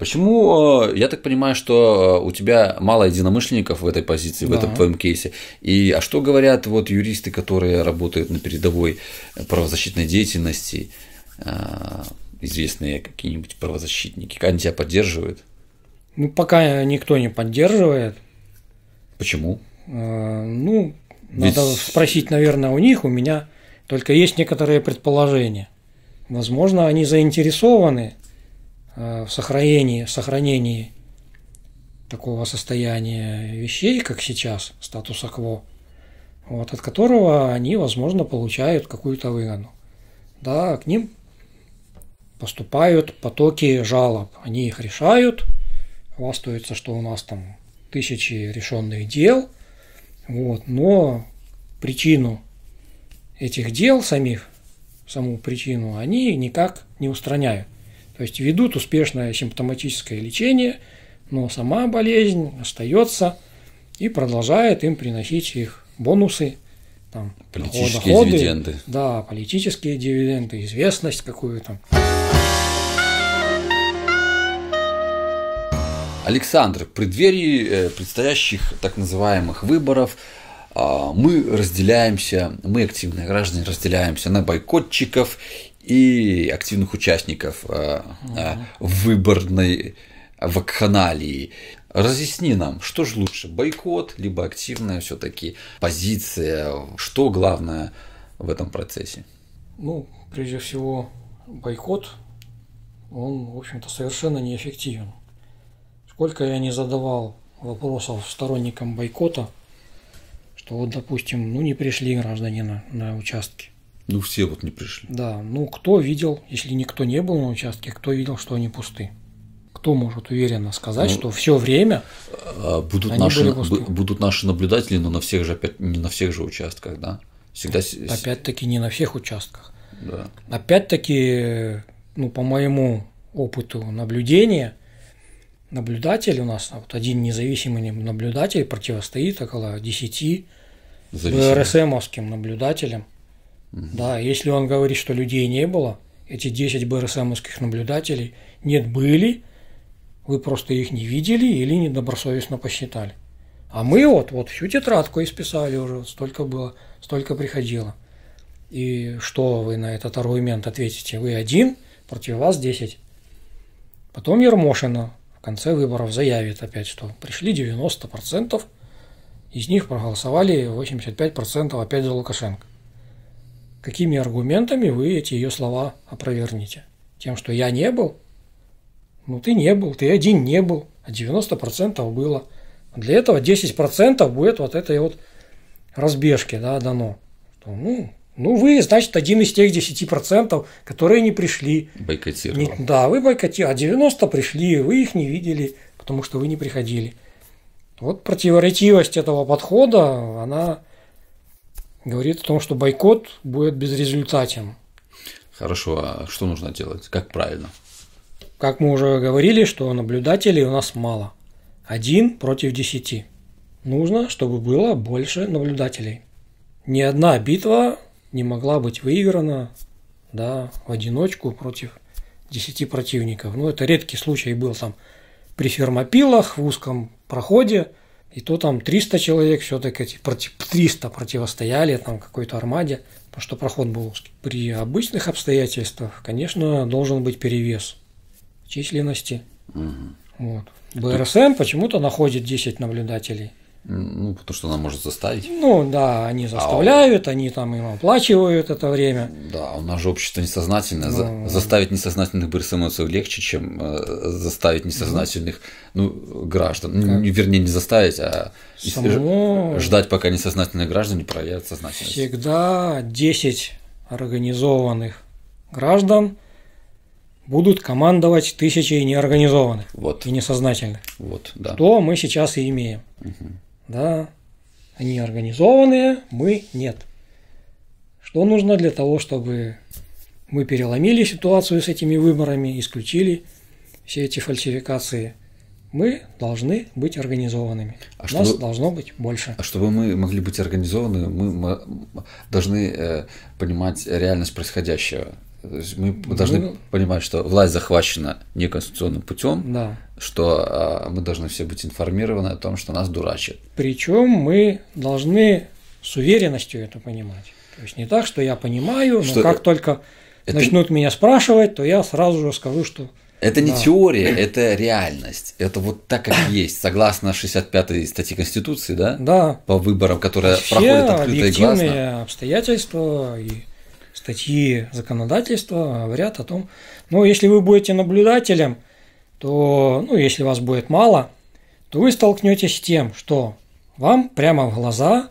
Почему, э, я так понимаю, что э, у тебя мало единомышленников в этой позиции, да. в этом твоем кейсе? И а что говорят вот юристы, которые работают на передовой э, правозащитной деятельности, известные какие-нибудь правозащитники? Они тебя поддерживают? Ну, пока никто не поддерживает. Почему? Ну, Ведь... надо спросить, наверное, у них, у меня. Только есть некоторые предположения. Возможно, они заинтересованы Э, в сохранении, сохранении такого состояния вещей, как сейчас, статуса кво, вот, от которого они, возможно, получают какую-то выгоду. Да, к ним поступают потоки жалоб, они их решают, хвастаются, что у нас там тысячи решенных дел, вот, но причину этих дел самих, саму причину, они никак не устраняют. То есть ведут успешное симптоматическое лечение, но сама болезнь остается и продолжает им приносить их бонусы, там, политические доходы, дивиденды. Да, политические дивиденды, известность какую-то. Александр, в преддверии э, предстоящих так называемых выборов а, мы разделяемся, мы активные граждане разделяемся на бойкотчиков и активных участников э, э, выборной вакханалии. Разъясни нам, что же лучше, бойкот, либо активная все-таки позиция, что главное в этом процессе? Ну, прежде всего, бойкот, он, в общем-то, совершенно неэффективен. Сколько я не задавал вопросов сторонникам бойкота, что вот, допустим, ну не пришли граждане на, на участки – ну, все вот не пришли. Да, ну кто видел, если никто не был на участке, кто видел, что они пусты? Кто может уверенно сказать, ну, что все время а, будут они наши были пусты? будут наши наблюдатели, но на всех же опять не на всех же участках, да? Всегда. Опять-таки не на всех участках. Да. Опять-таки, ну по моему опыту наблюдения, наблюдатель у нас вот один независимый наблюдатель противостоит около 10 БРСМовским наблюдателям да, если он говорит, что людей не было, эти 10 БРСМовских наблюдателей нет, были, вы просто их не видели или недобросовестно посчитали. А мы вот, вот всю тетрадку исписали уже, столько было, столько приходило. И что вы на этот аргумент ответите? Вы один, против вас 10. Потом Ермошина в конце выборов заявит опять, что пришли 90%, из них проголосовали 85% опять за Лукашенко. Какими аргументами вы эти ее слова опровергнете? Тем, что я не был? Ну, ты не был, ты один не был, а 90% было. Для этого 10% будет вот этой вот разбежки да, дано. Что, ну, ну, вы, значит, один из тех 10%, которые не пришли. Бойкотировали. да, вы бойкотировали, а 90 пришли, вы их не видели, потому что вы не приходили. Вот противоречивость этого подхода, она говорит о том, что бойкот будет безрезультатен. Хорошо, а что нужно делать? Как правильно? Как мы уже говорили, что наблюдателей у нас мало. Один против десяти. Нужно, чтобы было больше наблюдателей. Ни одна битва не могла быть выиграна да, в одиночку против десяти противников. Ну, это редкий случай был там при фермопилах в узком проходе, и то там 300 человек все-таки, эти 300 противостояли там какой-то армаде, потому что проход был узкий. При обычных обстоятельствах, конечно, должен быть перевес численности. Угу. Вот. БРСМ почему-то находит 10 наблюдателей. Ну, потому что она может заставить. Ну, да, они заставляют, а он... они там им оплачивают это время. Да, у нас же общество несознательное. Ну... За... Заставить несознательных БРСМовцев легче, чем э, заставить несознательных ну, граждан. Ну, как? Вернее, не заставить, а Само... ждать, пока несознательные граждане проявят сознательность. Всегда 10 организованных граждан будут командовать тысячи неорганизованных вот. и несознательных. Вот, да. То мы сейчас и имеем. Угу да, они организованные, мы нет. Что нужно для того, чтобы мы переломили ситуацию с этими выборами, исключили все эти фальсификации? Мы должны быть организованными. А Нас чтобы, должно быть больше. А чтобы мы могли быть организованы, мы должны э, понимать реальность происходящего мы должны ну, ну. понимать, что власть захвачена неконституционным путем, да. что а, мы должны все быть информированы о том, что нас дурачат. Причем мы должны с уверенностью это понимать. То есть не так, что я понимаю, но что как э, только это... начнут меня спрашивать, то я сразу же скажу, что это не да. теория, это реальность. Это вот так, как есть, согласно 65-й статье Конституции, да? Да. По выборам, которые проходят открыто и гласно. обстоятельства и статьи законодательства говорят о том, ну, если вы будете наблюдателем, то, ну, если вас будет мало, то вы столкнетесь с тем, что вам прямо в глаза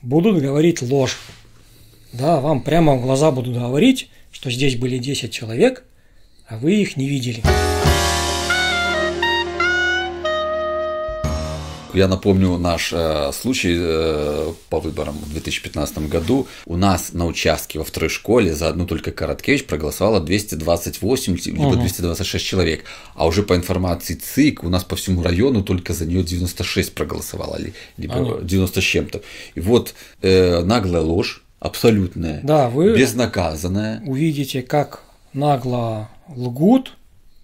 будут говорить ложь. Да, вам прямо в глаза будут говорить, что здесь были 10 человек, а вы их не видели. Я напомню наш э, случай э, по выборам в 2015 году. У нас на участке во второй школе за одну только Короткевич проголосовало 228 угу. либо 226 человек. А уже по информации ЦИК у нас по всему району только за нее 96 проголосовало, либо а ну. 90 с чем-то. И вот э, наглая ложь, абсолютная, да, вы безнаказанная. Увидите, как нагло лгут,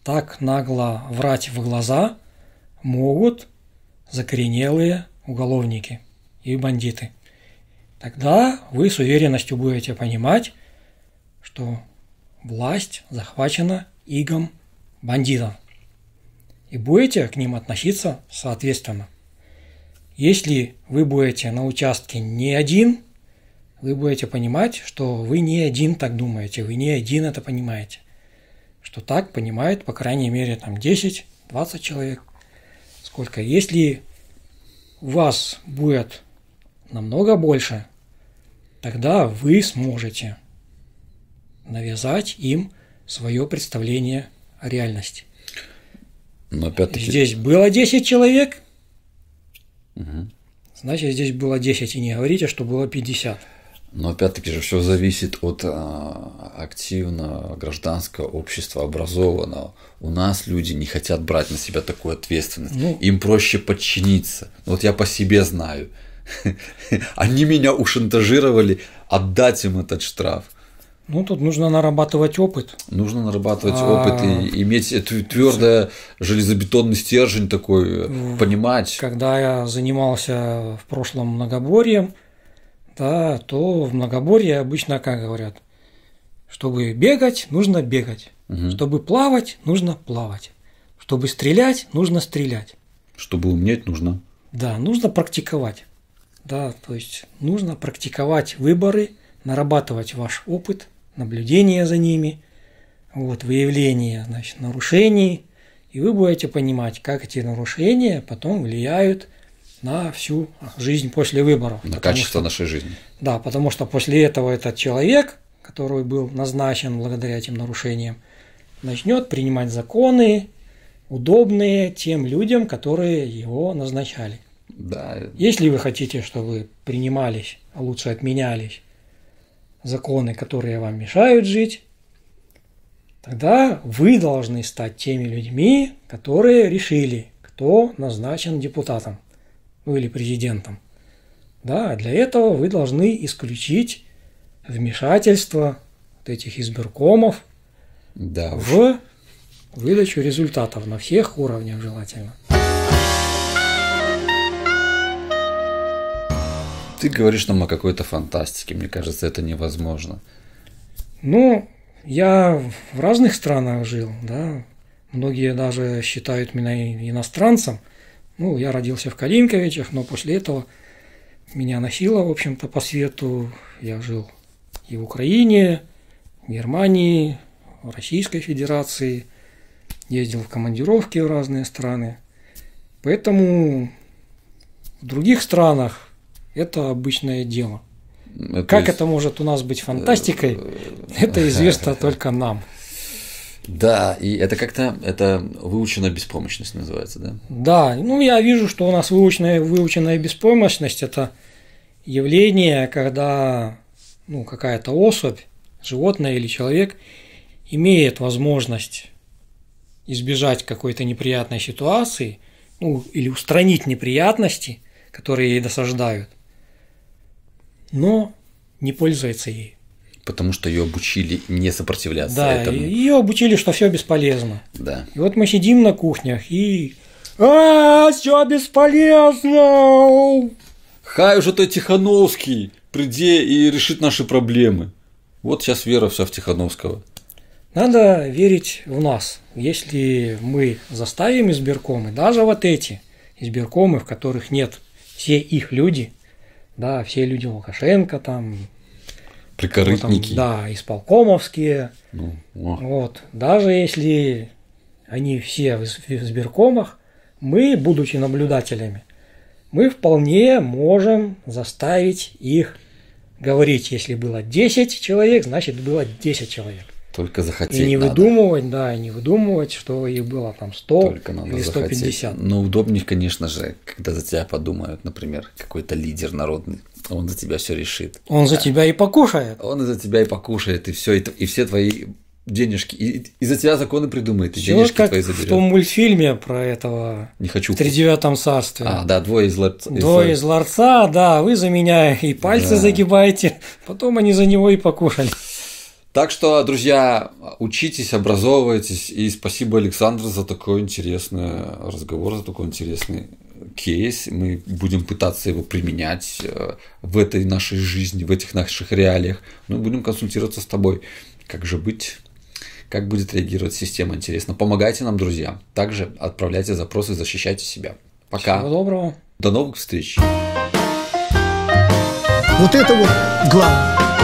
так нагло врать в глаза могут закоренелые уголовники и бандиты. Тогда вы с уверенностью будете понимать, что власть захвачена игом бандитов. И будете к ним относиться соответственно. Если вы будете на участке не один, вы будете понимать, что вы не один так думаете, вы не один это понимаете. Что так понимает, по крайней мере, там 10-20 человек сколько. Если вас будет намного больше, тогда вы сможете навязать им свое представление о реальности. Но опять-таки... Здесь было 10 человек, угу. значит, здесь было 10, и не говорите, что было 50. Но опять-таки же все зависит от а, активно гражданского общества, образованного. У нас люди не хотят брать на себя такую ответственность. Ну, Им проще подчиниться. Ну вот я по себе знаю. Они меня ушантажировали отдать им этот штраф. Ну, тут нужно нарабатывать опыт. Нужно нарабатывать а. опыт и иметь твердый железобетонный стержень такой, э, понимать. Когда я занимался в прошлом многоборьем, да, то в многоборье обычно как говорят, чтобы бегать, нужно бегать, угу. чтобы плавать, нужно плавать, чтобы стрелять, нужно стрелять. Чтобы уметь, нужно. Да, нужно практиковать. Да, то есть нужно практиковать выборы, нарабатывать ваш опыт, наблюдение за ними, вот, выявление значит, нарушений, и вы будете понимать, как эти нарушения потом влияют на всю жизнь после выборов. На качество что, нашей жизни. Да, потому что после этого этот человек, который был назначен благодаря этим нарушениям, начнет принимать законы, удобные тем людям, которые его назначали. Да. Если вы хотите, чтобы принимались, а лучше отменялись законы, которые вам мешают жить, тогда вы должны стать теми людьми, которые решили, кто назначен депутатом ну или президентом. Да, для этого вы должны исключить вмешательство вот этих избиркомов да в выдачу результатов на всех уровнях желательно. Ты говоришь нам о какой-то фантастике, мне кажется, это невозможно. Ну, я в разных странах жил, да. Многие даже считают меня иностранцем – ну, я родился в Калинковичах, но после этого меня носило, в общем-то, по свету. Я жил и в Украине, в Германии, в Российской Федерации, ездил в командировки в разные страны. Поэтому в других странах это обычное дело. Это ну, как есть... это может у нас быть фантастикой, это известно только нам. Да, и это как-то это выученная беспомощность называется, да? Да, ну я вижу, что у нас выученная, выученная беспомощность – это явление, когда ну, какая-то особь, животное или человек имеет возможность избежать какой-то неприятной ситуации, ну, или устранить неприятности, которые ей досаждают, но не пользуется ей. Потому что ее обучили не сопротивляться да, этому. Ее обучили, что все бесполезно. Да. И вот мы сидим на кухнях и. А, все бесполезно! Хай уже ты Тихановский, приди и решит наши проблемы. Вот сейчас вера вся в Тихановского. Надо верить в нас. Если мы заставим избиркомы, даже вот эти избиркомы, в которых нет все их люди, да, все люди Лукашенко, там, Прикорытники. Ну, там, да, исполкомовские. Ну, вот. Даже если они все в избиркомах, мы, будучи наблюдателями, мы вполне можем заставить их говорить, если было 10 человек, значит было 10 человек. Только захотеть. И не надо. выдумывать, да, и не выдумывать, что их было там 100 Только надо или 150. Захотеть. Но удобнее, конечно же, когда за тебя подумают, например, какой-то лидер народный. Он за тебя все решит. Он за тебя и покушает. Он за тебя и покушает, и все, и, и все твои денежки. И, и за тебя законы придумает, и Всё денежки как твои заберет. в том мультфильме про этого Не хочу. в тридевятом царстве. А, да, двое из ларца. Двое из ларца, да, вы за меня и пальцы да. загибаете, потом они за него и покушали. Так что, друзья, учитесь, образовывайтесь. И спасибо, Александр, за такой интересный разговор, за такой интересный кейс. Мы будем пытаться его применять э, в этой нашей жизни, в этих наших реалиях. Мы будем консультироваться с тобой. Как же быть? Как будет реагировать система, интересно. Помогайте нам, друзья. Также отправляйте запросы, защищайте себя. Пока. Всего доброго. До новых встреч. Вот это вот главное.